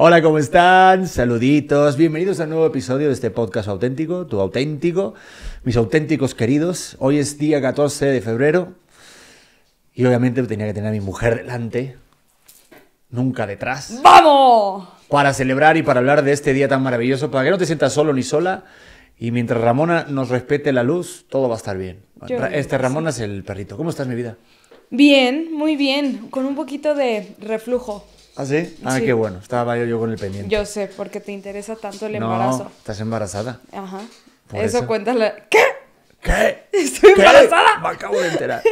Hola, ¿cómo están? Saluditos. Bienvenidos a un nuevo episodio de este podcast auténtico, tu auténtico, mis auténticos queridos. Hoy es día 14 de febrero y obviamente tenía que tener a mi mujer delante, nunca detrás. ¡Vamos! Para celebrar y para hablar de este día tan maravilloso, para que no te sientas solo ni sola. Y mientras Ramona nos respete la luz, todo va a estar bien. este Ramona es el perrito. ¿Cómo estás, mi vida? Bien, muy bien, con un poquito de reflujo. ¿Ah, sí? Ah, qué bueno. Estaba yo con el pendiente. Yo sé, porque te interesa tanto el embarazo. No, estás embarazada. Ajá. eso, eso. cuéntale. ¿Qué? ¿Qué? Estoy embarazada. Me acabo de enterar.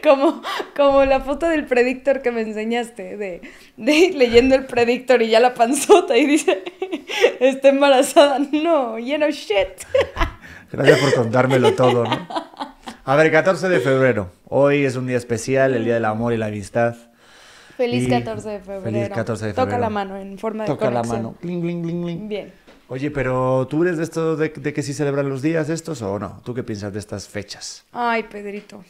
como, como la foto del predictor que me enseñaste, de, leyendo el predictor y ya la panzota y dice, está embarazada. No, lleno shit. Gracias por contármelo todo, ¿no? A ver, 14 de febrero. Hoy es un día especial, el Día del Amor y la Amistad. Feliz 14 de febrero. Feliz 14 de febrero. Toca la mano en forma de Toca la mano. Bling, Bien. Oye, pero ¿tú eres de esto de, que sí celebran los días estos o no? ¿Tú qué piensas de estas fechas? Ay, Pedrito.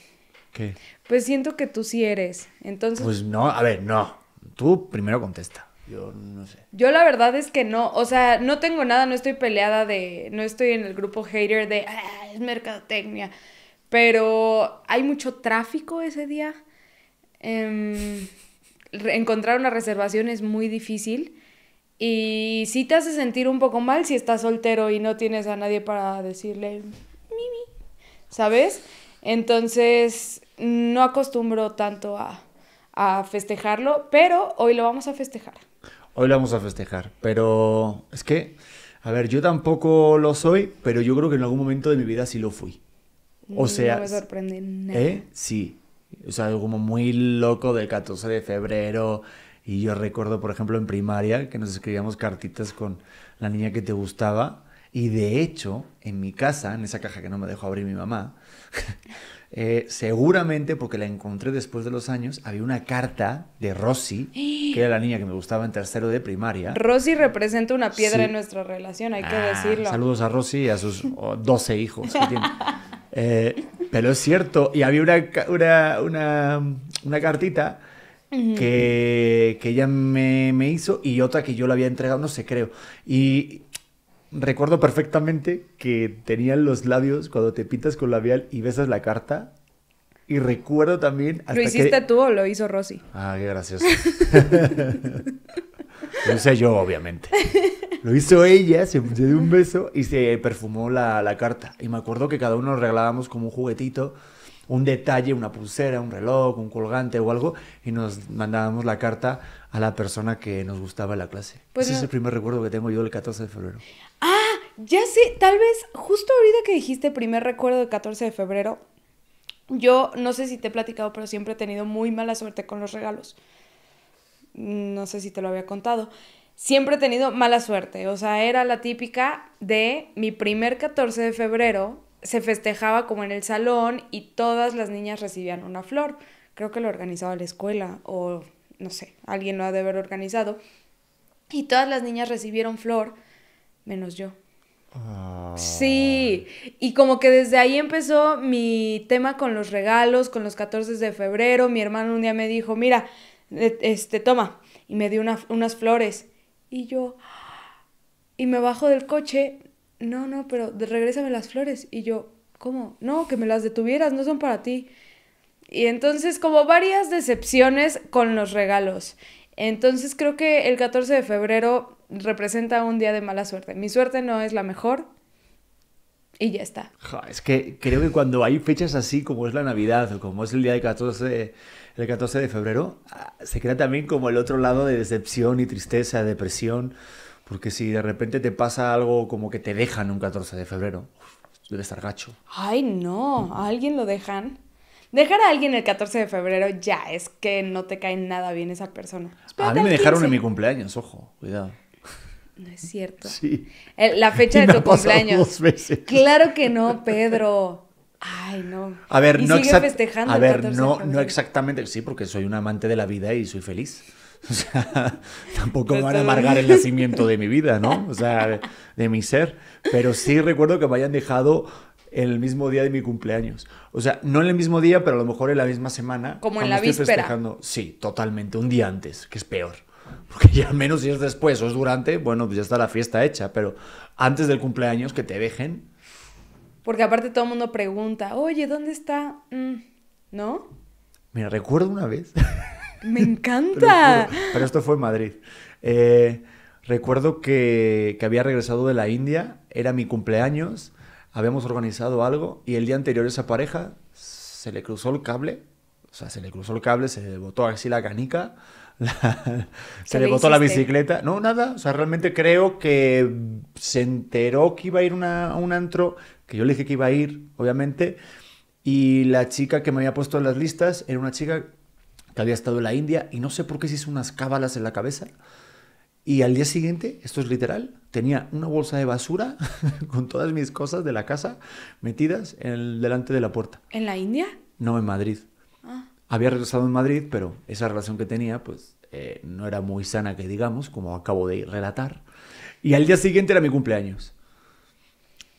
¿Qué? Pues siento que tú sí eres. Entonces. Pues no, a ver, no. Tú primero contesta. Yo no sé. Yo la verdad es que no. O sea, no tengo nada, no estoy peleada de. No estoy en el grupo hater de. Ah, es mercadotecnia. Pero hay mucho tráfico ese día. Em, encontrar una reservación es muy difícil y sí te hace sentir un poco mal si estás soltero y no tienes a nadie para decirle mimi, ¿sabes? Entonces no acostumbro tanto a, festejarlo, pero hoy lo vamos a festejar. Hoy lo vamos a festejar, pero es que, a ver, yo tampoco lo soy, pero yo creo que en algún momento de mi vida sí lo fui. O mm, sea, no me sorprende ¿eh? Sí, o sea, como muy loco del 14 de febrero. Y yo recuerdo, por ejemplo, en primaria que nos escribíamos cartitas con la niña que te gustaba. Y de hecho, en mi casa, en esa caja que no me dejó abrir mi mamá, eh, seguramente porque la encontré después de los años, había una carta de Rosy, que era la niña que me gustaba en tercero de primaria. Rosy representa una piedra en nuestra relación, hay que ah, decirlo. Saludos a Rosy y a sus 12 hijos que tiene. Eh, pero es cierto, y había una, una, cartita que, ella me, hizo y otra que yo la había entregado, no sé, creo. Y recuerdo perfectamente que tenían los labios cuando te pintas con labial y besas la carta. Y recuerdo también... ¿Lo hiciste tú o lo hizo Rosy? Ah, qué gracioso. Lo hice yo, obviamente. Lo hizo ella, se, dio un beso y se perfumó la, carta. Y me acuerdo que cada uno nos regalábamos como un juguetito, un detalle, una pulsera, un reloj, un colgante o algo, y nos mandábamos la carta a la persona que nos gustaba la clase. Ese pues es el primer recuerdo que tengo yo del 14 de febrero. ¡Ah! Ya sé, tal vez justo ahorita que dijiste primer recuerdo del 14 de febrero, yo no sé si te he platicado, pero siempre he tenido muy mala suerte con los regalos no sé si te lo había contado, siempre he tenido mala suerte. O sea, era la típica de mi primer 14 de febrero se festejaba como en el salón y todas las niñas recibían una flor. Creo que lo organizaba la escuela o no sé, alguien lo ha de haber organizado. Y todas las niñas recibieron flor, menos yo. Ah. Sí, y como que desde ahí empezó mi tema con los regalos, con los 14 de febrero. Mi hermano un día me dijo, mira, este, toma. Y me dio unas flores. Y yo, y me bajo del coche, no, no, pero regresame las flores. Y yo, ¿cómo? No, que me las detuvieras, no son para ti. Y entonces como varias decepciones con los regalos. Entonces creo que el 14 de febrero representa un día de mala suerte. Mi suerte no es la mejor, y ya está. Es que creo que cuando hay fechas así como es la Navidad o como es el día de 14 el 14 de febrero, ah, se crea también como el otro lado de decepción y tristeza, depresión, porque si de repente te pasa algo como que te dejan un 14 de febrero, debe estar gacho. Ay, no, a alguien lo dejan. Dejar a alguien el 14 de febrero ya es que no te cae nada bien esa persona. a mí me dejaron en mi cumpleaños, ojo, cuidado. No es cierto. Sí. la fecha de tu cumpleaños. Claro que no, Pedro. Ay, no. A ver, no A ver, no, no exactamente. Sí, porque soy un amante de la vida y soy feliz. O sea, tampoco me van a amargar el nacimiento de mi vida, ¿no? O sea, de, mi ser. Pero sí recuerdo que me hayan dejado en el mismo día de mi cumpleaños. O sea, no en el mismo día, pero a lo mejor en la misma semana. Como en la víspera. Sí, totalmente. Un día antes, que es peor. Porque ya menos si es después o es durante, bueno, pues ya está la fiesta hecha. Pero antes del cumpleaños que te dejen, porque aparte todo el mundo pregunta, oye, ¿dónde está? Mm, ¿No? Mira, recuerdo una vez. Me encanta. pero, esto fue en Madrid. Eh, recuerdo que, había regresado de la India, era mi cumpleaños, habíamos organizado algo y el día anterior esa pareja se le cruzó el cable, o sea, se le cruzó el cable, se le botó así la canica se le botó la bicicleta. No, nada. O sea, realmente creo que se enteró que iba a ir a un antro, que yo le dije que iba a ir, obviamente. Y la chica que me había puesto en las listas era una chica que había estado en la India y no sé por qué se hizo unas cábalas en la cabeza. Y al día siguiente, esto es literal, tenía una bolsa de basura con todas mis cosas de la casa metidas en delante de la puerta. ¿En la India? No, en Madrid. Ah había regresado en Madrid, pero esa relación que tenía, pues eh, no era muy sana, que digamos, como acabo de relatar. Y al día siguiente era mi cumpleaños.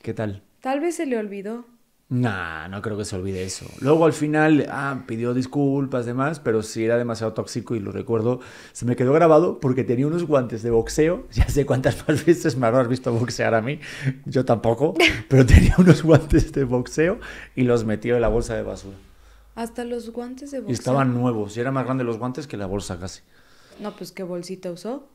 ¿Qué tal? Tal vez se le olvidó. Nah, no creo que se olvide eso. Luego al final, ah, pidió disculpas, demás, pero sí era demasiado tóxico y lo recuerdo. Se me quedó grabado porque tenía unos guantes de boxeo. Ya sé cuántas más veces me habrás visto boxear a mí. Yo tampoco, pero tenía unos guantes de boxeo y los metió en la bolsa de basura. Hasta los guantes de bolsa. estaban nuevos, y era más grande los guantes que la bolsa casi. No, pues qué bolsita usó.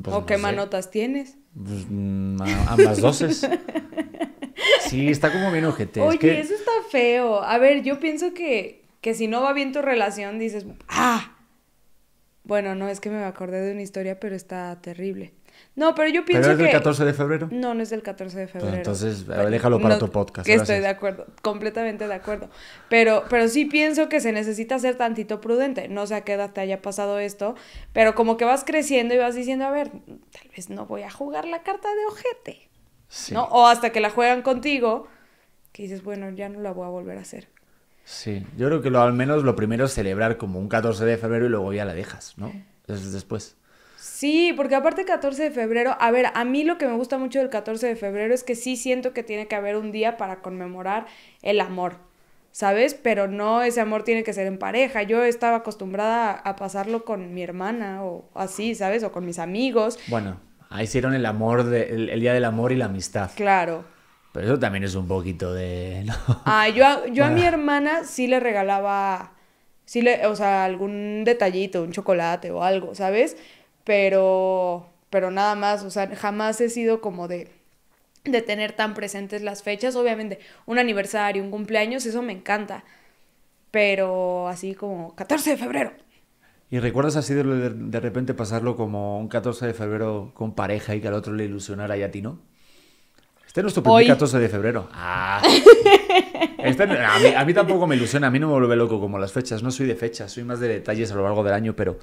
Pues, ¿O qué manotas tienes? Pues, mm, ambas doces. sí, está como bien ojete. Oye, que... eso está feo. A ver, yo pienso que, que si no va bien tu relación, dices, ¡ah! Bueno, no, es que me acordé de una historia, pero está terrible. No, pero yo pienso es del 14 de febrero? No, no es del 14 de pues febrero. entonces, déjalo para tu podcast. estoy de acuerdo, completamente de acuerdo. Pero, pero sí pienso que se necesita ser tantito prudente. No sé a qué edad te haya pasado esto, pero como que vas creciendo y vas diciendo, a ver, tal vez no voy a jugar la carta de ojete. Sí. ¿No? O hasta que la juegan contigo, que dices, bueno, ya no la voy a volver a hacer. Sí, yo creo que lo, al menos lo primero es celebrar como un 14 de febrero y luego ya la dejas, ¿no? después. Sí, porque aparte 14 de febrero, a ver, a mí lo que me gusta mucho del 14 de febrero es que sí siento que tiene que haber un día para conmemorar el amor, ¿sabes? Pero no ese amor tiene que ser en pareja. Yo estaba acostumbrada a pasarlo con mi hermana o así, ¿sabes? O con mis amigos. Bueno, ahí hicieron el amor, el, día del amor y la amistad. Claro. Pero eso también es un poquito de... Ah, yo, a, mi ah. hermana sí le regalaba, sí le, o sea, algún detallito, un chocolate o algo, ¿sabes? pero, pero nada más, o sea, jamás he sido como de, tener tan presentes las fechas, obviamente, un aniversario, un cumpleaños, eso me encanta, pero así como 14 de febrero. ¿Y recuerdas así de, repente pasarlo como un 14 de febrero con pareja y que al otro le ilusionara y a ti no? Este es nuestro primer 14 de febrero. Ah. Este, a, mí, a, mí, tampoco me ilusiona, a mí no me vuelve loco como las fechas. No soy de fechas, soy más de detalles a lo largo del año, pero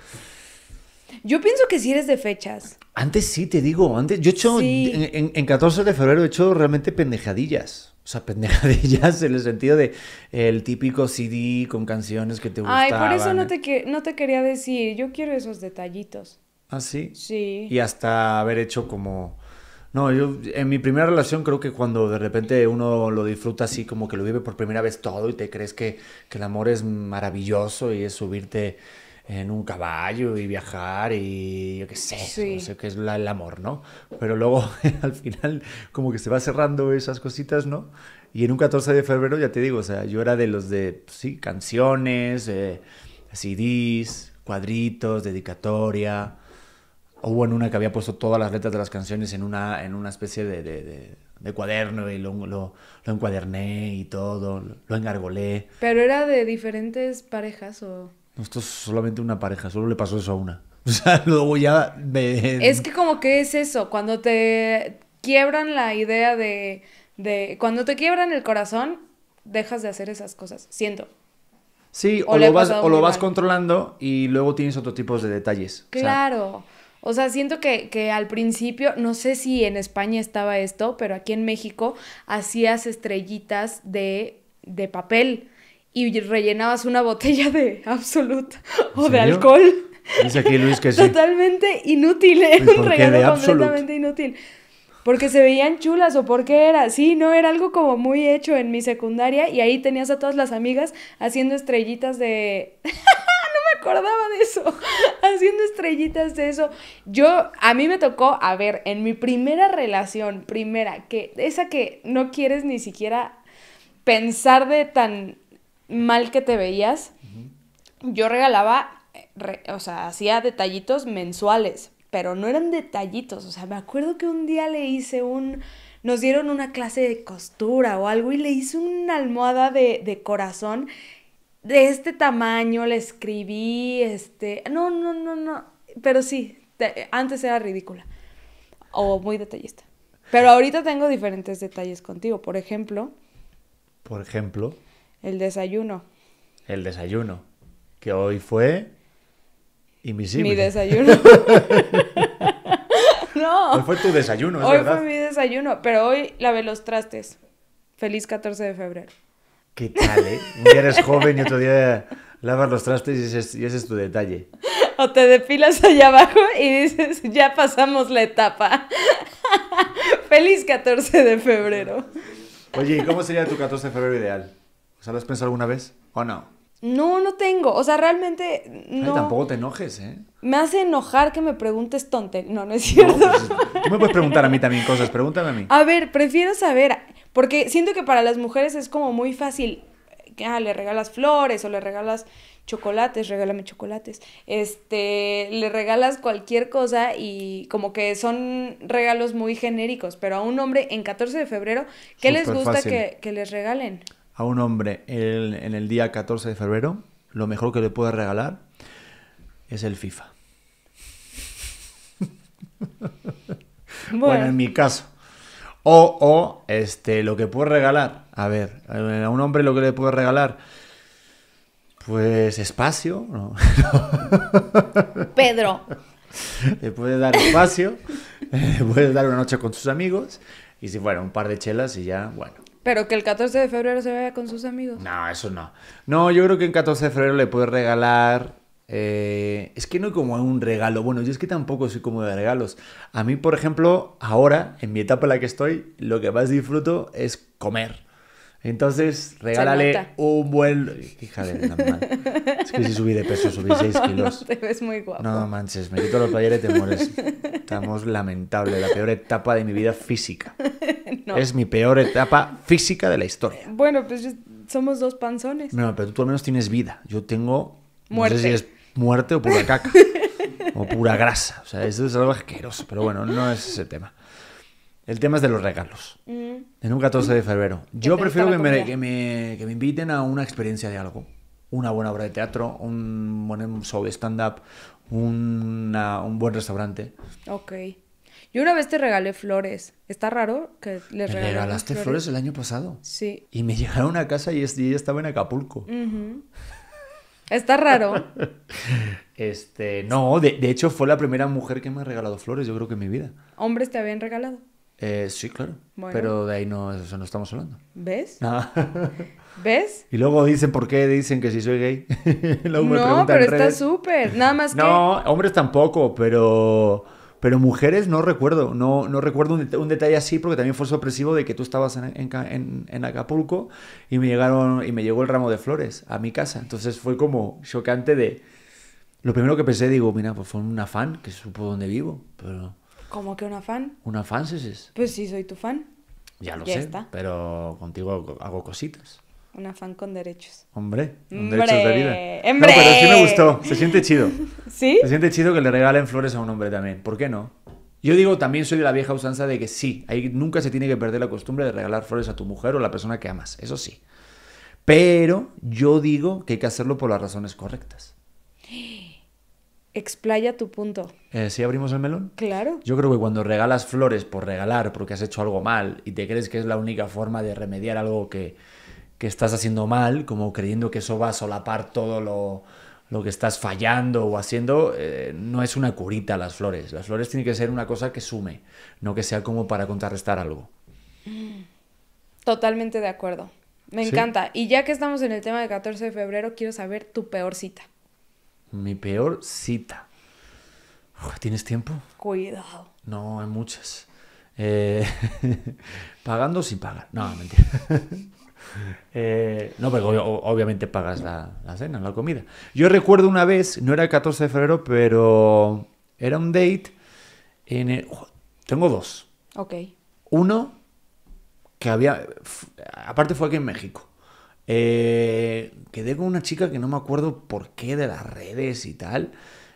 yo pienso que sí eres de fechas. Antes sí, te digo, antes. Yo he hecho, en, 14 de febrero he hecho realmente pendejadillas. O sea, pendejadillas en el sentido de el típico CD con canciones que te gustaban. Ay, por eso no te, no te quería decir. Yo quiero esos detallitos. ¿Ah, sí? Sí. Y hasta haber hecho como... No, yo en mi primera relación creo que cuando de repente uno lo disfruta así, como que lo vive por primera vez todo y te crees que, que el amor es maravilloso y es subirte en un caballo y viajar y yo qué sé, no sé qué es el amor, ¿no? Pero luego al final como que se va cerrando esas cositas, ¿no? Y en un 14 de febrero, ya te digo, o sea, yo era de los de, pues sí, canciones, eh, CDs, cuadritos, dedicatoria. Hubo en una que había puesto todas las letras de las canciones en una, en una especie de, de, de, cuaderno y lo, lo, lo, encuaderné y todo, lo engargolé. ¿Pero era de diferentes parejas o...? Esto es solamente una pareja, solo le pasó eso a una. O sea, luego ya... Me... Es que como que es eso, cuando te quiebran la idea de, Cuando te quiebran el corazón, dejas de hacer esas cosas, siento. Sí, o, lo, vas, controlando y luego tienes otro tipo de detalles. Claro. O sea, siento que, que, al principio, no sé si en España estaba esto, pero aquí en México hacías estrellitas de, de papel y rellenabas una botella de Absolut o de alcohol. Dice aquí Luis que sí. Totalmente inútil, era ¿eh? un regalo completamente inútil. Porque se veían chulas o porque era. Sí, no, era algo como muy hecho en mi secundaria y ahí tenías a todas las amigas haciendo estrellitas de... no me acordaba de eso, haciendo estrellitas de eso. Yo, a mí me tocó, a ver, en mi primera relación, primera, que esa que no quieres ni siquiera pensar de tan mal que te veías, yo regalaba, o sea, hacía detallitos mensuales, pero no eran detallitos, o sea, me acuerdo que un día le hice un, nos dieron una clase de costura o algo y le hice una almohada de, corazón de este tamaño, le escribí, este, no, no, no, no, pero sí, antes era ridícula o muy detallista. Pero ahorita tengo diferentes detalles contigo, por ejemplo. Por ejemplo. El desayuno. El desayuno. Que hoy fue invisible. Mi desayuno. no. Hoy fue tu desayuno, es hoy verdad. Hoy fue mi desayuno, pero hoy lavé los trastes. Feliz 14 de febrero. ¿Qué tal, eh? eres joven y otro día lavas los trastes y ese, y ese es tu detalle. O te depilas allá abajo y dices, ya pasamos la etapa. Feliz 14 de febrero. Oye, ¿y cómo sería tu 14 de febrero ideal? O ¿lo has pensado alguna vez o no? No, no tengo. O sea, realmente no. tampoco te enojes, ¿eh? Me hace enojar que me preguntes tonte. No, no es cierto. No, pues, tú me puedes preguntar a mí también cosas. Pregúntame a mí. A ver, prefiero saber. Porque siento que para las mujeres es como muy fácil. Ah, le regalas flores o le regalas chocolates, regálame chocolates. Este, le regalas cualquier cosa y como que son regalos muy genéricos, pero a un hombre en 14 de febrero, ¿qué les gusta que, que les regalen? a un hombre en el día 14 de febrero, lo mejor que le puedes regalar es el FIFA. Bueno. en mi caso. O, o, este, lo que puede regalar. A ver, eh, a un hombre lo que le puedes regalar. Pues espacio, Pedro. Le puede dar espacio, le puedes dar una noche con sus amigos y si fuera un par de chelas y ya, bueno. Pero que el 14 de febrero se vaya con sus amigos. No, eso no. No, yo creo que en 14 de febrero le puedes regalar. Eh, es que no como un regalo. Bueno, yo es que tampoco soy como de regalos. A mí, por ejemplo, ahora, en mi etapa en la que estoy, lo que más disfruto es comer. Entonces, regálale un buen. Hija de Es que si subí de peso, subí 6 kilos. No, te ves muy guapo. No manches, me quito los playeres y te mueres. Estamos lamentable, la peor etapa de mi vida física. Es mi peor etapa física de la historia. Bueno, pues somos dos panzones. No, pero tú al menos tienes vida. Yo tengo. Muerte. No sé si es muerte o pura caca. o pura grasa. O sea, eso es algo asqueroso. Pero bueno, no es ese tema. El tema es de los regalos. de mm. En un 14 de febrero. Yo prefiero que me, inviten a una experiencia de algo. Una buena obra de teatro, un buen show de stand-up, un buen restaurante. Ok. Yo una vez te regalé flores. Está raro que les regalaste flores? el año pasado. Sí. Y me llegaron a casa y ella estaba en Acapulco. Está raro. este, no, de hecho fue la primera mujer que me ha regalado flores, yo creo que en mi vida. ¿Hombres te habían regalado? Eh, sí, claro. Pero de ahí no, eso no estamos hablando. ¿Ves? ¿Ves? Y luego dicen por qué dicen que si soy gay. no, pero está súper. Nada más que. No, hombres tampoco, pero. Pero mujeres no recuerdo, no, no recuerdo un, detalle así porque también fue sorpresivo de que tú estabas en, Acapulco y me llegaron y me llegó el ramo de flores a mi casa. Entonces fue como chocante de... Lo primero que pensé, digo, mira, pues fue un afán que supo dónde vivo, pero ¿Cómo que una fan? Una fan, sí, Pues sí, soy tu fan. Ya lo sé, pero contigo hago cositas. Una fan con derechos. Hombre, con ¡Hombre! derechos de vida. ¡Hombre! No, pero sí me gustó. Se siente chido. ¿Sí? Se siente chido que le regalen flores a un hombre también. ¿Por qué no? Yo digo, también soy de la vieja usanza de que sí, ahí nunca se tiene que perder la costumbre de regalar flores a tu mujer o a la persona que amas. Eso sí. Pero yo digo que hay que hacerlo por las razones correctas. Explaya tu punto. Eh, ¿Si abrimos el melón? Claro. Yo creo que cuando regalas flores por regalar, porque has hecho algo mal y te crees que es la única forma de remediar algo que, estás haciendo mal, como creyendo que eso va a solapar todo lo, que estás fallando o haciendo, eh, no es una curita las flores. Las flores tienen que ser una cosa que sume, no que sea como para contrarrestar algo. Totalmente de acuerdo. Me encanta. Y ya que estamos en el tema de 14 de febrero, quiero saber tu peor cita. Mi peor cita. ¿Tienes tiempo? Cuidado. No, hay muchas. Eh, pagando sin pagar. No, mentira. Eh, no, pero obviamente pagas la, cena, la comida. Yo recuerdo una vez, no era el 14 de febrero, pero era un date Tengo dos. Ok. Uno que había... Aparte fue aquí en México. Eh, quedé con una chica que no me acuerdo por qué de las redes y tal.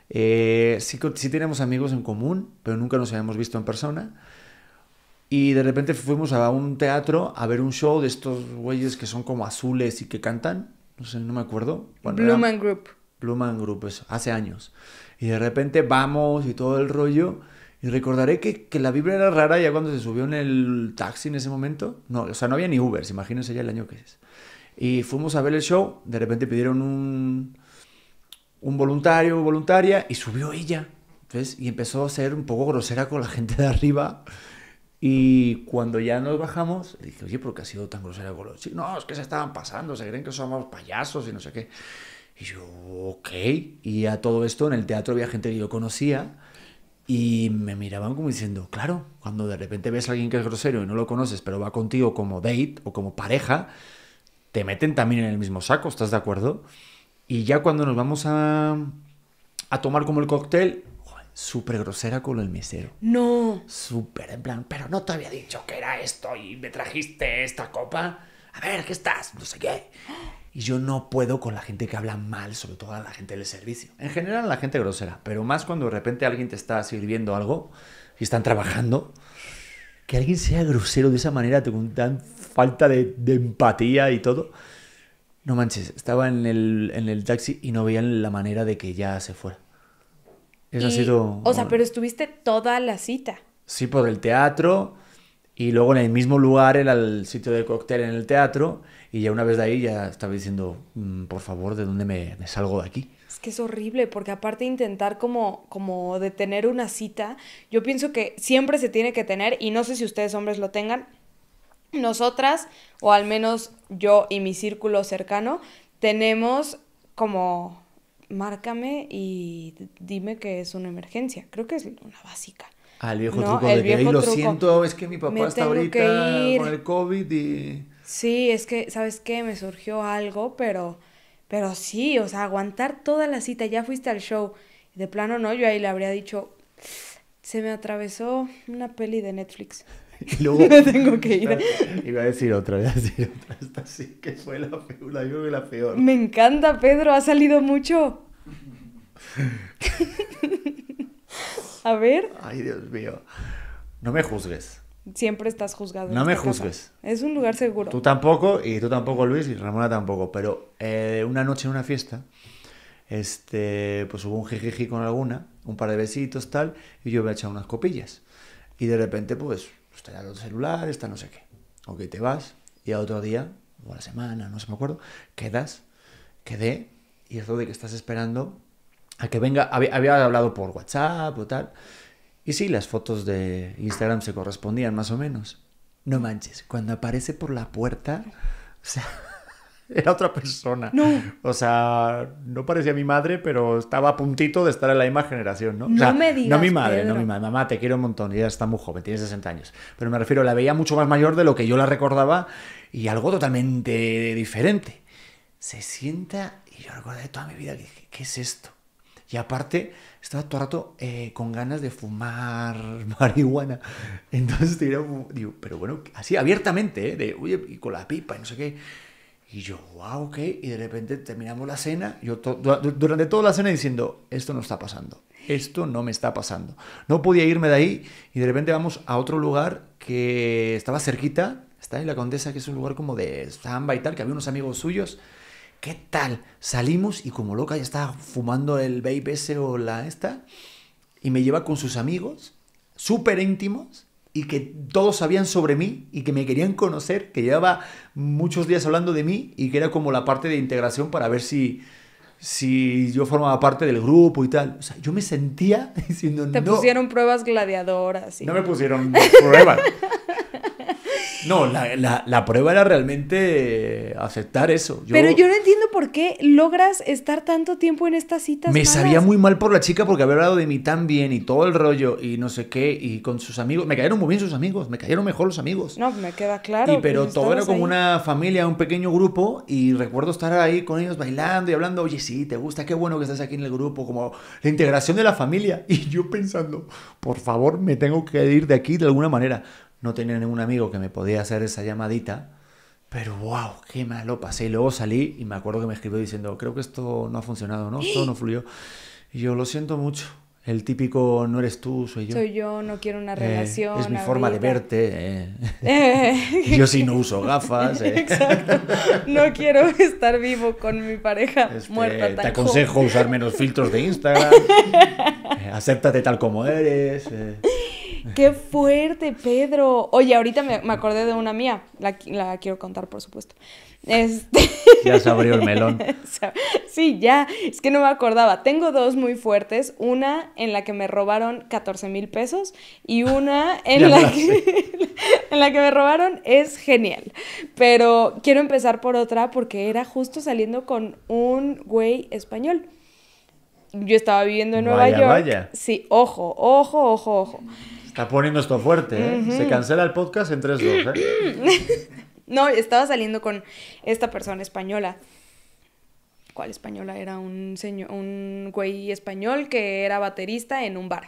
Eh, sí, teníamos amigos en común, pero nunca nos habíamos visto en persona. Y de repente fuimos a un teatro a ver un show de estos güeyes que son como azules y que cantan. No sé, no me acuerdo. Bueno, Blue Man Group. Blue Man Group, eso, hace años. Y de repente vamos y todo el rollo. Y recordaré que, que, la vibra era rara ya cuando se subió en el taxi en ese momento. No, o sea, no había ni Uber imagínense ya el año que es. Y fuimos a ver el show, de repente pidieron un, un voluntario o voluntaria y subió ella. Y empezó a ser un poco grosera con la gente de arriba. Y cuando ya nos bajamos, le dije, oye, ¿por qué ha sido tan grosera con los chicos? No, es que se estaban pasando, se creen que somos payasos y no sé qué. Y yo, ok. Y a todo esto en el teatro había gente que yo conocía y me miraban como diciendo, claro, cuando de repente ves a alguien que es grosero y no lo conoces, pero va contigo como date o como pareja, te meten también en el mismo saco, ¿estás de acuerdo? Y ya cuando nos vamos a, tomar como el cóctel, súper grosera con el mesero. No. Súper, en plan, pero no te había dicho que era esto y me trajiste esta copa. A ver, ¿qué estás? No sé qué. Y yo no puedo con la gente que habla mal, sobre todo la gente del servicio. En general, la gente grosera, pero más cuando de repente alguien te está sirviendo algo y están trabajando. Que alguien sea grosero de esa manera te tan falta de, empatía y todo. No manches, estaba en el, taxi y no veían la manera de que ya se fuera. Eso ha sido... O sea, pero estuviste toda la cita. Sí, por el teatro y luego en el mismo lugar en el sitio de cóctel en el teatro y ya una vez de ahí ya estaba diciendo, mm, por favor, ¿de dónde me, salgo de aquí? Es que es horrible, porque aparte de intentar como, como detener una cita, yo pienso que siempre se tiene que tener, y no sé si ustedes hombres lo tengan, nosotras, o al menos yo y mi círculo cercano, tenemos como, márcame y dime que es una emergencia. Creo que es una básica. Al viejo truco lo siento, es que mi papá está ahorita con el COVID y... Sí, es que, ¿sabes qué? Me surgió algo, pero, pero sí, o sea, aguantar toda la cita, ya fuiste al show. De plano no, yo ahí le habría dicho, se me atravesó una peli de Netflix. Y luego. Me tengo que ir. Iba a decir otra, voy a decir otra. Esta sí que fue la peor, la, que la peor. Me encanta, Pedro, ha salido mucho. a ver. Ay, Dios mío. No me juzgues. Siempre estás juzgado. No me juzgues. Es un lugar seguro. Tú tampoco, y tú tampoco, Luis, y Ramona tampoco. Pero eh, una noche en una fiesta, este, pues hubo un jijiji con alguna, un par de besitos, tal, y yo me he echado unas copillas. Y de repente, pues, te el otro celular, está no sé qué. O que te vas y al otro día, o a la semana, no se me acuerdo, quedas, quedé, y eso de que estás esperando a que venga, había, había hablado por WhatsApp o tal, y sí, las fotos de Instagram se correspondían más o menos. No manches, cuando aparece por la puerta, o sea... Era otra persona. No. O sea, no parecía mi madre, pero estaba a puntito de estar en la misma generación, ¿no? No me digas. No mi madre, no mi madre. Mamá, te quiero un montón. ya está muy joven, tiene 60 años. Pero me refiero, la veía mucho más mayor de lo que yo la recordaba y algo totalmente diferente. Se sienta y yo recordé toda mi vida que dije, ¿qué es esto? Y aparte, estaba todo el rato eh, con ganas de fumar marihuana. Entonces digo, pero bueno, así abiertamente, ¿eh? de, oye, y con la pipa y no sé qué. Y yo, wow, ok. Y de repente terminamos la cena, yo durante toda la cena diciendo, esto no está pasando, esto no me está pasando. No podía irme de ahí y de repente vamos a otro lugar que estaba cerquita, está en la Condesa, que es un lugar como de samba y tal, que había unos amigos suyos. ¿Qué tal? Salimos y como loca ya estaba fumando el vape ese o la esta, y me lleva con sus amigos, súper íntimos, y que todos sabían sobre mí y que me querían conocer, que llevaba muchos días hablando de mí y que era como la parte de integración para ver si, si yo formaba parte del grupo y tal. O sea, yo me sentía diciendo Te pusieron pruebas gladiadoras. No me pusieron pruebas. No, la, prueba era realmente aceptar eso. Pero yo no entiendo por qué logras estar tanto tiempo en estas citas. Me sabía muy mal por la chica porque había hablado de mí tan bien y todo el rollo y no sé qué y con sus amigos. Me cayeron muy bien sus amigos, me cayeron mejor los amigos. No, me queda claro. pero pues, todo era como una familia, un pequeño grupo y recuerdo estar ahí con ellos bailando y hablando, oye, sí, te gusta, qué bueno que estás aquí en el grupo, como la integración de la familia. Y yo pensando, por favor, me tengo que ir de aquí de alguna manera no tenía ningún amigo que me podía hacer esa llamadita, pero wow, qué malo. pasé. Y luego salí y me acuerdo que me escribió diciendo, creo que esto no ha funcionado, ¿no? Esto no fluyó. yo lo siento mucho. El típico no eres tú, soy yo. Soy yo, no quiero una eh, relación. es mi forma de verte. Eh. Eh. yo sí no uso gafas. Exacto. No quiero estar vivo con mi pareja este, muerta. te aconsejo usar menos filtros de Instagram. acéptate tal como eres. ¡Qué fuerte, Pedro! Oye, ahorita me, acordé de una mía, la, quiero contar, por supuesto. Este ya se abrió el melón. Sí, ya, es que no me acordaba. Tengo dos muy fuertes, una en la que me robaron 14 mil pesos y una en la, que, en la que me robaron es genial. Pero quiero empezar por otra porque era justo saliendo con un güey español yo estaba viviendo en Nueva York. Vaya. Sí, ojo, ojo, ojo, ojo. Está poniendo esto fuerte, ¿eh? Se cancela el podcast en tres dos, ¿eh? no, estaba saliendo con esta persona española. ¿Cuál española? Era un, señor, un güey español que era baterista en un bar.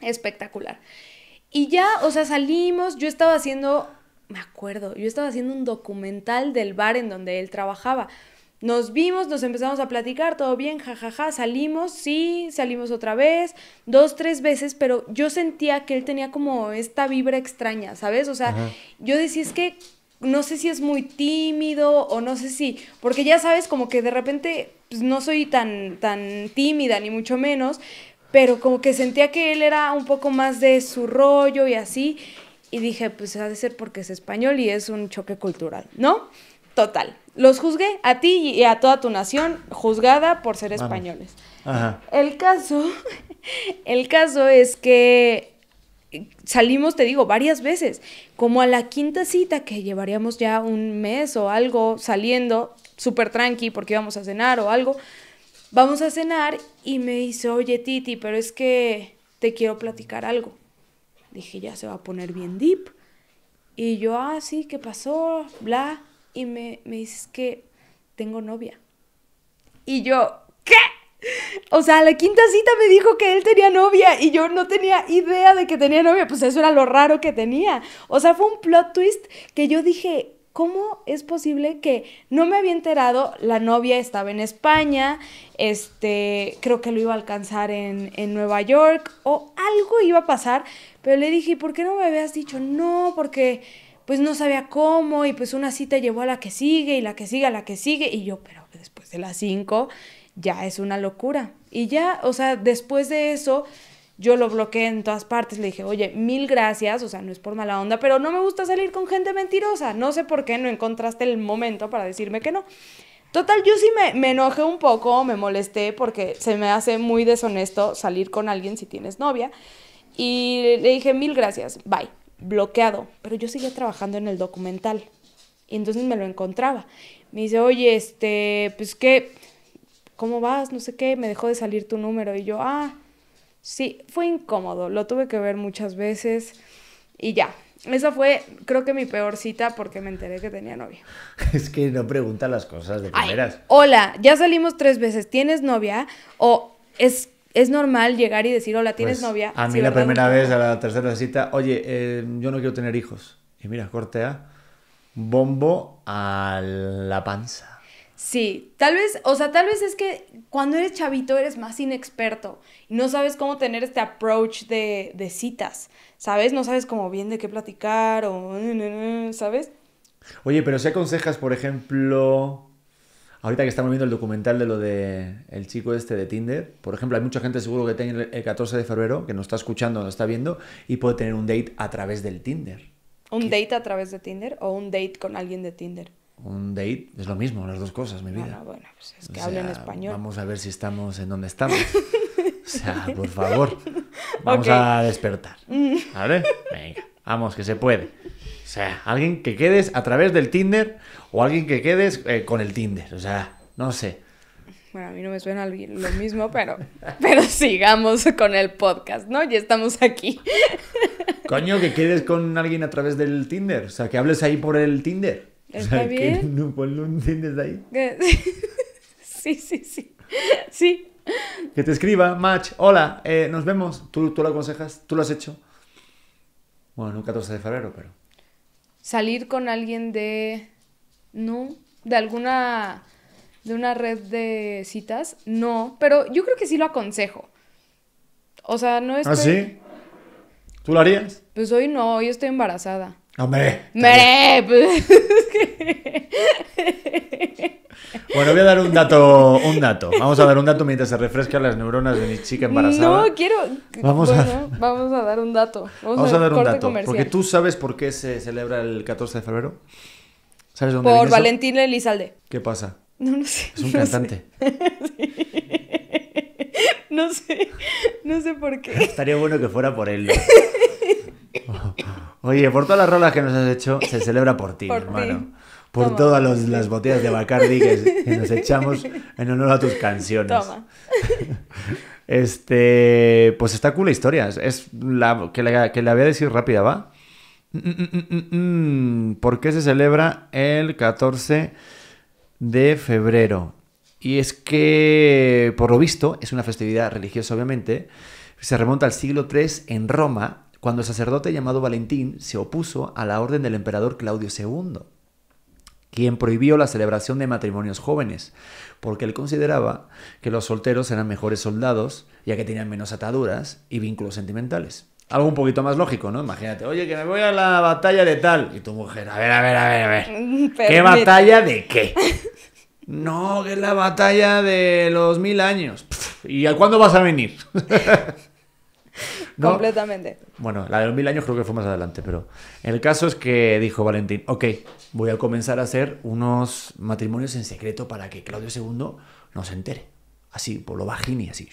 Espectacular. Y ya, o sea, salimos, yo estaba haciendo, me acuerdo, yo estaba haciendo un documental del bar en donde él trabajaba. Nos vimos, nos empezamos a platicar, todo bien, jajaja, ja, ja, salimos, sí, salimos otra vez, dos, tres veces, pero yo sentía que él tenía como esta vibra extraña, ¿sabes? O sea, yo decía, es que no sé si es muy tímido o no sé si, porque ya sabes, como que de repente pues, no soy tan, tan tímida, ni mucho menos, pero como que sentía que él era un poco más de su rollo y así, y dije, pues ha de ser porque es español y es un choque cultural, ¿no? Total los juzgué a ti y a toda tu nación, juzgada por ser españoles. El caso, el caso es que salimos, te digo, varias veces. Como a la quinta cita, que llevaríamos ya un mes o algo saliendo, súper tranqui, porque íbamos a cenar o algo. Vamos a cenar y me dice, oye Titi, pero es que te quiero platicar algo. Dije, ya se va a poner bien deep. Y yo, ah, sí, ¿qué pasó? Bla y me, me dices que tengo novia. Y yo, ¿qué? O sea, la quinta cita me dijo que él tenía novia y yo no tenía idea de que tenía novia, pues eso era lo raro que tenía. O sea, fue un plot twist que yo dije, ¿cómo es posible que no me había enterado? La novia estaba en España, este, creo que lo iba a alcanzar en, en Nueva York o algo iba a pasar, pero le dije, ¿por qué no me habías dicho? No, porque pues no sabía cómo y pues una cita llevó a la que sigue y la que sigue a la que sigue y yo, pero después de las 5 ya es una locura. Y ya, o sea, después de eso yo lo bloqueé en todas partes, le dije, oye, mil gracias, o sea, no es por mala onda, pero no me gusta salir con gente mentirosa, no sé por qué no encontraste el momento para decirme que no. Total, yo sí me, me enojé un poco, me molesté porque se me hace muy deshonesto salir con alguien si tienes novia. Y le dije, mil gracias, bye bloqueado, pero yo seguía trabajando en el documental. Y entonces me lo encontraba. Me dice, oye, este, pues qué, ¿cómo vas? No sé qué, me dejó de salir tu número. Y yo, ah, sí, fue incómodo, lo tuve que ver muchas veces y ya. Esa fue, creo que mi peor cita porque me enteré que tenía novia. Es que no pregunta las cosas de primeras. hola, ya salimos tres veces, ¿tienes novia? O es es normal llegar y decir, hola, ¿tienes pues, novia? A mí la primera vez, a la tercera cita, oye, eh, yo no quiero tener hijos. Y mira, cortea, bombo a la panza. Sí, tal vez, o sea, tal vez es que cuando eres chavito eres más inexperto y no sabes cómo tener este approach de, de citas, ¿sabes? No sabes cómo bien de qué platicar o, ¿sabes? Oye, pero si aconsejas, por ejemplo, Ahorita que estamos viendo el documental de lo de el chico este de Tinder, por ejemplo, hay mucha gente seguro que tiene el 14 de febrero, que nos está escuchando, nos está viendo, y puede tener un date a través del Tinder. ¿Un date a través de Tinder o un date con alguien de Tinder? Un date es lo mismo, las dos cosas, mi vida. Bueno, bueno, pues es que hablen español. Vamos a ver si estamos en donde estamos. o sea, por favor, vamos a despertar. Mm. ¿Vale? Venga. Vamos, que se puede. O sea, alguien que quedes a través del Tinder o alguien que quedes eh, con el Tinder. O sea, no sé. Bueno, a mí no me suena lo mismo, pero, pero sigamos con el podcast, ¿no? Ya estamos aquí. Coño, que quedes con alguien a través del Tinder. O sea, que hables ahí por el Tinder. Está o sea, bien. Que no, un Tinder ahí. Sí, sí, sí. Sí. Que te escriba, match, hola, eh, nos vemos. ¿Tú, tú lo aconsejas, tú lo has hecho. Bueno, no 14 de febrero, pero. Salir con alguien de. No. De alguna. De una red de citas. No. Pero yo creo que sí lo aconsejo. O sea, no es. así ¿Ah, sí? ¿Tú lo harías? Pues hoy no, hoy estoy embarazada. Hombre. Me. Pues. bueno, voy a dar un dato, un dato. Vamos a dar un dato mientras se refrescan las neuronas de mi chica embarazada. No, quiero. Vamos, a... vamos a dar un dato. Vamos, a, dar un dato. Porque tú sabes por qué se celebra el 14 de febrero. ¿Sabes dónde Por Valentín Elizalde. ¿Qué pasa? No, no sé. Es un cantante. No sé. No sé por qué. Estaría bueno que fuera por él. Oye, por todas las rolas que nos has hecho, se celebra por ti, hermano. Por todas las botellas de Bacardi que, nos echamos en honor a tus canciones. Toma. Este, pues está cool la historia. Es la, que, le que voy a decir rápida, ¿va? Mm, mm, mm, ¿Por qué se celebra el 14 de febrero? Y es que, por lo visto, es una festividad religiosa, obviamente. Se remonta al siglo III en Roma cuando el sacerdote llamado Valentín se opuso a la orden del emperador Claudio II, quien prohibió la celebración de matrimonios jóvenes, porque él consideraba que los solteros eran mejores soldados, ya que tenían menos ataduras y vínculos sentimentales. Algo un poquito más lógico, ¿no? Imagínate, oye, que me voy a la batalla de tal. Y tu mujer, a ver, a ver, a ver, a ver. Mm, ¿Qué batalla de qué? no, que es la batalla de los mil años. ¿Y a cuándo vas a venir? Completamente. Bueno, la de los mil años creo que fue más adelante, pero el caso es que dijo Valentín, ok, voy a comenzar a hacer unos matrimonios en secreto para que Claudio II no se entere. Así, por lo y así,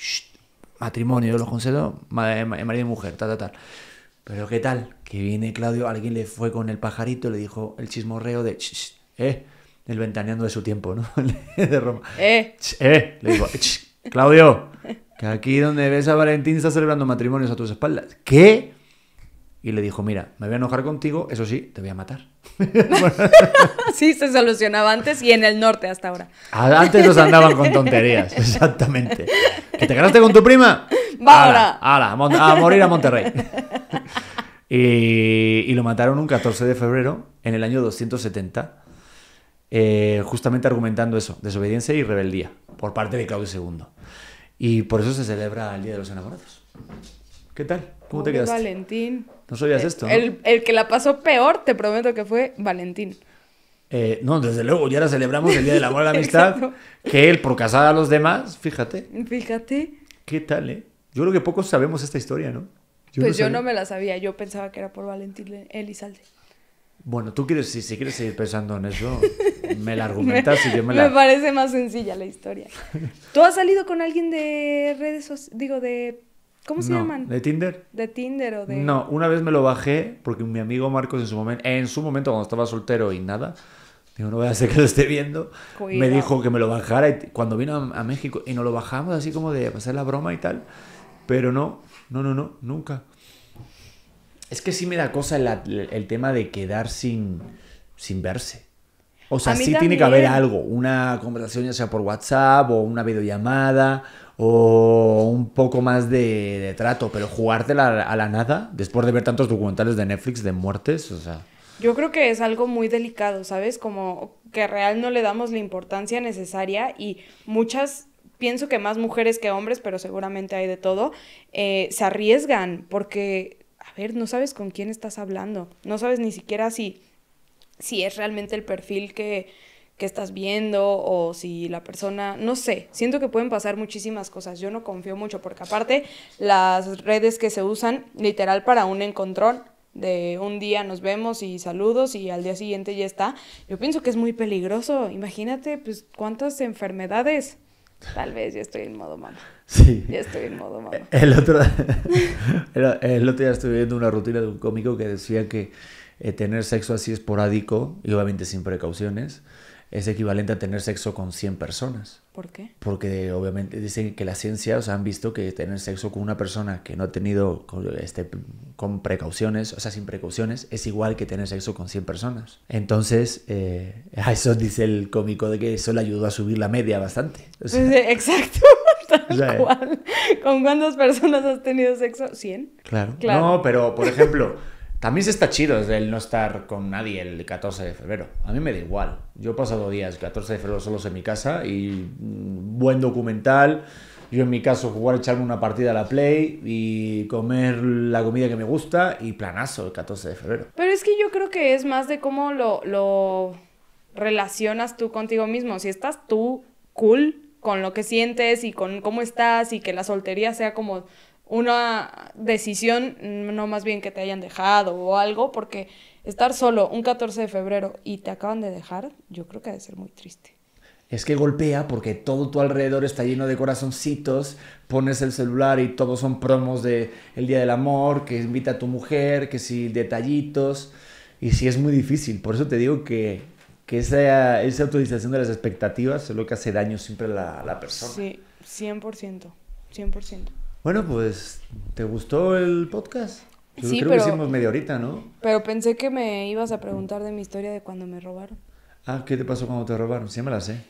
matrimonio, de los concedo, eh, eh, marido y mujer, tal, tal, tal. Pero qué tal, que viene Claudio, alguien le fue con el pajarito, le dijo el chismorreo de, eh, el ventaneando de su tiempo, ¿no? de Roma. Eh. eh, le digo, Claudio, que aquí donde ves a Valentín está celebrando matrimonios a tus espaldas. ¿Qué? Y le dijo, mira, me voy a enojar contigo, eso sí, te voy a matar. sí, se solucionaba antes y en el norte hasta ahora. Antes los andaban con tonterías, exactamente. ¿Que te quedaste con tu prima? Va ahora. a morir a Monterrey. y, lo mataron un 14 de febrero en el año 270, eh, justamente argumentando eso, desobediencia y rebeldía, por parte de Claudio II. Y por eso se celebra el Día de los Enamorados. ¿Qué tal? ¿Cómo te quedaste? Valentín. No sabías eh, esto. El, ¿no? el, que la pasó peor, te prometo que fue Valentín. Eh, no, desde luego, ya ahora celebramos el Día del Amor y la Amistad. que él, por casar a los demás, fíjate. Fíjate. ¿Qué tal, eh? Yo creo que pocos sabemos esta historia, ¿no? pues yo no me la sabía, yo pensaba que era por Valentín Elizalde. Bueno, tú quieres, si, si quieres seguir pensando en eso, me la argumentas y yo me la. Me parece más sencilla la historia. ¿Tú has salido con alguien de redes sociales? Digo, de. ¿Cómo se llaman? ¿De Tinder? ¿De Tinder o de.? No, una vez me lo bajé porque mi amigo Marcos en su momento, en su momento cuando estaba soltero y nada, digo, no voy a hacer que lo esté viendo, me dijo que me lo bajara y cuando vino a, a México y nos lo bajamos así como de hacer la broma y tal, pero no, no, no, no, nunca. Es que sí me da cosa el, tema de quedar sin, sin verse. O sea, sí tiene que haber algo, una conversación ya sea por WhatsApp o una videollamada o un poco más de, trato, pero jugártela a la nada después de ver tantos documentales de Netflix de muertes, o sea... Yo creo que es algo muy delicado, ¿sabes? Como que real no le damos la importancia necesaria y muchas, pienso que más mujeres que hombres, pero seguramente hay de todo, eh, se arriesgan porque a ver, no sabes con quién estás hablando, no sabes ni siquiera si, si es realmente el perfil que, que estás viendo o si la persona, no sé, siento que pueden pasar muchísimas cosas, yo no confío mucho porque aparte las redes que se usan literal para un encontrón de un día nos vemos y saludos y al día siguiente ya está, yo pienso que es muy peligroso, imagínate pues cuántas enfermedades Tal vez yo estoy en modo malo Sí. estoy en modo malo El otro, día estuve viendo una rutina de un cómico que decía que eh, tener sexo así esporádico, y obviamente sin precauciones, es equivalente a tener sexo con 100 personas. ¿Por qué? Porque obviamente dicen que la ciencia, o sea, han visto que tener sexo con una persona que no ha tenido este, con precauciones, o sea, sin precauciones, es igual que tener sexo con 100 personas. Entonces, eh, a eso dice el cómico de que eso le ayudó a subir la media bastante. exacto. ¿Con cuántas personas has tenido sexo? ¿100? Claro. claro. No, pero por ejemplo... También se está chido el no estar con nadie el 14 de febrero. A mí me da igual. Yo he pasado días, 14 de febrero, solos en mi casa y mm, buen documental. Yo en mi caso jugar, echarme una partida a la Play y comer la comida que me gusta y planazo el 14 de febrero. Pero es que yo creo que es más de cómo lo, lo relacionas tú contigo mismo. Si estás tú cool con lo que sientes y con cómo estás y que la soltería sea como una decisión, mm, no más bien que te hayan dejado o algo, porque estar solo un 14 de febrero y te acaban de dejar, yo creo que ha de ser muy triste. Es que golpea porque todo tu alrededor está lleno de corazoncitos, pones el celular y todos son promos de el Día del Amor, que invita a tu mujer, que si detallitos, y si es muy difícil, por eso te digo que, que esa, esa autorización de las expectativas es lo que hace daño siempre a la, a la persona. Sí, 100%, 100%. Bueno, pues, ¿te gustó el podcast? sí, creo pero, hicimos media horita, ¿no? Pero pensé que me ibas a preguntar de mi historia de cuando me robaron. Ah, ¿qué te pasó cuando te robaron? Sí, me la sé.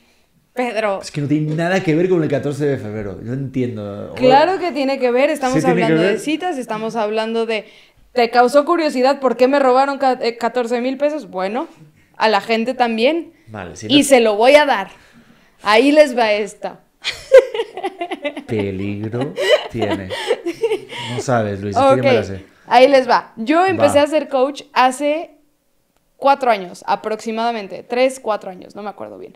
Pedro. Es que no tiene nada que ver con el 14 de febrero. Yo entiendo. Claro que tiene que ver. Estamos hablando de citas, estamos hablando de. ¿Te causó curiosidad por qué me robaron 14 eh, mil pesos? Bueno, a la gente también. Vale, sí. y se lo voy a dar. Ahí les va esta peligro tiene. No sabes, Luis, Ahí les va. Yo empecé a ser coach hace cuatro años, aproximadamente. Tres, cuatro años, no me acuerdo bien.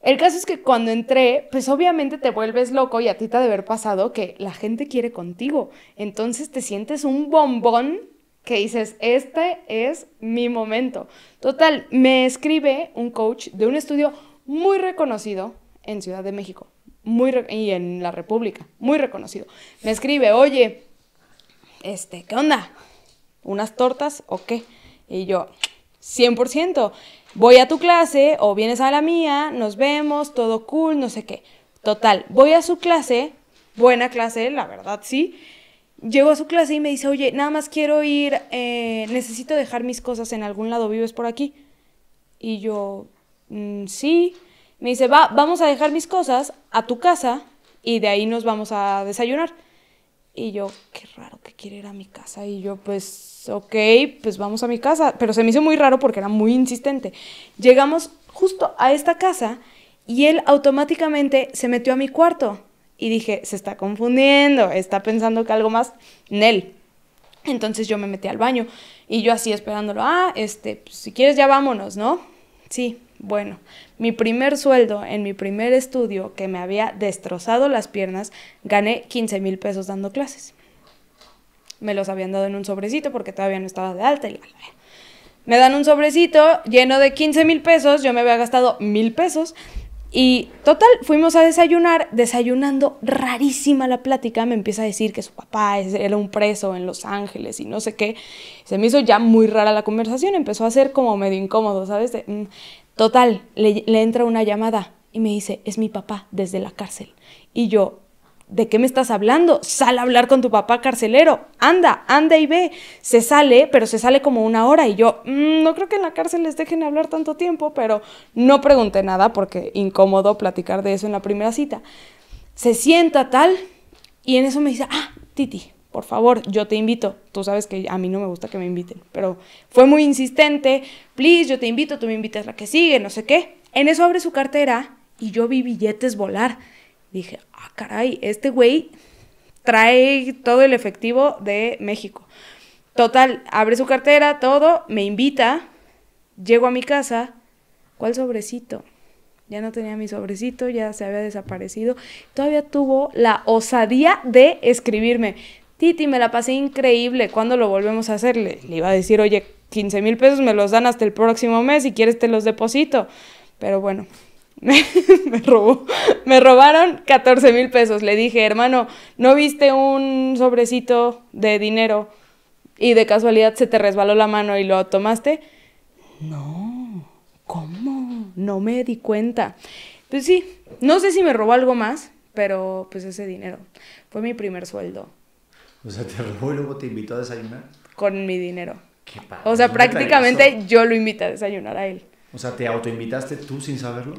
El caso es que cuando entré, pues obviamente te vuelves loco y a ti te ha de haber pasado que la gente quiere contigo. Entonces te sientes un bombón que dices, este es mi momento. Total, me escribe un coach de un estudio muy reconocido en Ciudad de México y en la República, muy reconocido. Me escribe, oye, este, ¿qué onda? ¿Unas tortas o qué? Y yo, 100%, voy a tu clase o vienes a la mía, nos vemos, todo cool, no sé qué. Total, voy a su clase, buena clase, la verdad, sí. Llego a su clase y me dice, oye, nada más quiero ir, eh, necesito dejar mis cosas en algún lado, ¿vives por aquí? Y yo, mm, sí. Me dice, va, vamos a dejar mis cosas a tu casa y de ahí nos vamos a desayunar. Y yo, qué raro que quiere ir a mi casa. Y yo, pues, ok, pues vamos a mi casa. Pero se me hizo muy raro porque era muy insistente. Llegamos justo a esta casa y él automáticamente se metió a mi cuarto. Y dije, se está confundiendo, está pensando que algo más en él. Entonces yo me metí al baño y yo así esperándolo, ah, este, pues, si quieres ya vámonos, ¿no? Sí, bueno, mi primer sueldo en mi primer estudio, que me había destrozado las piernas, gané 15 mil pesos dando clases. Me los habían dado en un sobrecito porque todavía no estaba de alta y la, Me dan un sobrecito lleno de 15 mil pesos, yo me había gastado mil pesos. Y total, fuimos a desayunar, desayunando rarísima la plática, me empieza a decir que su papá era un preso en Los Ángeles y no sé qué. Se me hizo ya muy rara la conversación, empezó a ser como medio incómodo, ¿sabes? Mm, Total, le, entra una llamada y me dice, es mi papá desde la cárcel. Y yo, ¿de qué me estás hablando? Sal a hablar con tu papá carcelero, anda, anda y ve. Se sale, pero se sale como una hora y yo, mm, no creo que en la cárcel les dejen hablar tanto tiempo, pero no pregunté nada porque incómodo platicar de eso en la primera cita. Se sienta tal y en eso me dice, ah, Titi, por favor, yo te invito. Tú sabes que a mí no me gusta que me inviten, pero fue muy insistente, please, yo te invito, tú me invitas la que sigue, no sé qué. En eso abre su cartera y yo vi billetes volar. Dije, ah, caray, este güey trae todo el efectivo de México. Total, abre su cartera, todo, me invita, llego a mi casa, ¿cuál sobrecito? Ya no tenía mi sobrecito, ya se había desaparecido. Todavía tuvo la osadía de escribirme, Titi, me la pasé increíble, ¿cuándo lo volvemos a hacer? Le, iba a decir, oye, 15 mil pesos me los dan hasta el próximo mes, si quieres te los deposito. Pero bueno, me, robó, me robaron 14 mil pesos. Le dije, hermano, ¿no viste un sobrecito de dinero y de casualidad se te resbaló la mano y lo tomaste? No, ¿cómo? No me di cuenta. Pues sí, no sé si me robó algo más, pero pues ese dinero fue mi primer sueldo. O sea, te robó y luego te invitó a desayunar. Con mi dinero. Qué padre. O sea, prácticamente yo lo invité a desayunar a él. O sea, ¿te autoinvitaste tú sin saberlo?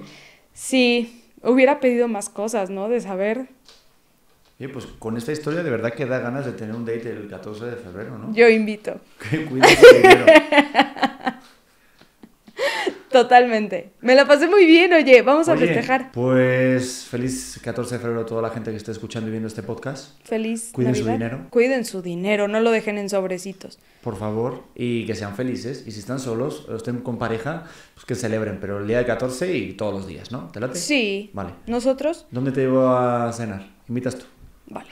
Sí, hubiera pedido más cosas, ¿no? De saber. Oye, pues con esta historia de verdad que da ganas de tener un date el 14 de febrero, ¿no? Yo invito. Que cuida Totalmente. Me la pasé muy bien, oye, vamos a festejar. Pues feliz 14 de febrero a toda la gente que esté escuchando y viendo este podcast. Feliz. Cuiden su dinero. Cuiden su dinero, no lo dejen en sobrecitos. Por favor, y que sean felices. Y si están solos o estén con pareja, pues que celebren, pero el día de 14 y todos los días, ¿no? ¿Te late? Sí. Vale. ¿Nosotros? ¿Dónde te llevo a cenar? ¿Invitas tú? Vale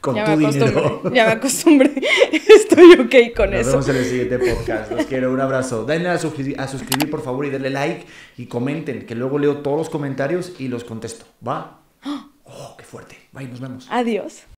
con ya tu dinero. Ya me acostumbré. Estoy ok con eso. Nos vemos en el siguiente podcast. Los quiero. Un abrazo. Denle a, suscribir, a suscribir, por favor, y denle like y comenten, que luego leo todos los comentarios y los contesto. ¿Va? ¡Oh, qué fuerte! Bye, nos vemos. Adiós.